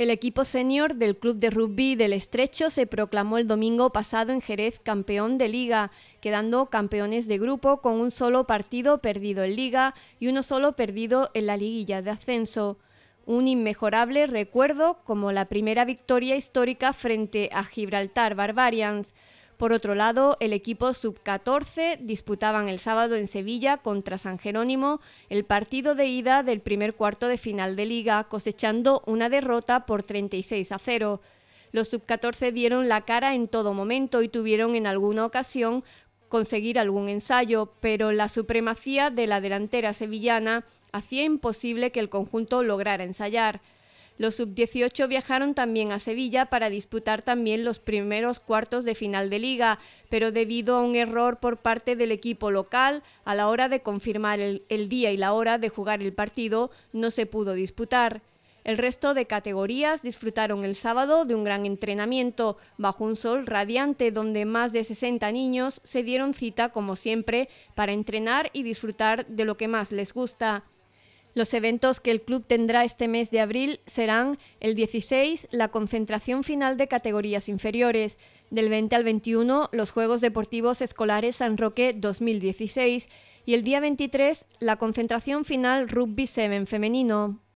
El equipo senior del Club de Rugby del Estrecho se proclamó el domingo pasado en Jerez campeón de liga, quedando campeones de grupo con un solo partido perdido en liga y uno solo perdido en la liguilla de ascenso. Un inmejorable recuerdo como la primera victoria histórica frente a Gibraltar Barbarians. Por otro lado, el equipo sub-14 disputaban el sábado en Sevilla contra San Jerónimo el partido de ida del primer cuarto de final de liga, cosechando una derrota por 36 a 0. Los sub-14 dieron la cara en todo momento y tuvieron en alguna ocasión conseguir algún ensayo, pero la supremacía de la delantera sevillana hacía imposible que el conjunto lograra ensayar. Los sub-18 viajaron también a Sevilla para disputar también los primeros cuartos de final de liga, pero debido a un error por parte del equipo local a la hora de confirmar el, día y la hora de jugar el partido, no se pudo disputar. El resto de categorías disfrutaron el sábado de un gran entrenamiento bajo un sol radiante donde más de 60 niños se dieron cita como siempre para entrenar y disfrutar de lo que más les gusta. Los eventos que el club tendrá este mes de abril serán el 16, la concentración final de categorías inferiores, del 20 al 21, los Juegos Deportivos Escolares San Roque 2016 y el día 23, la concentración final Rugby 7 femenino.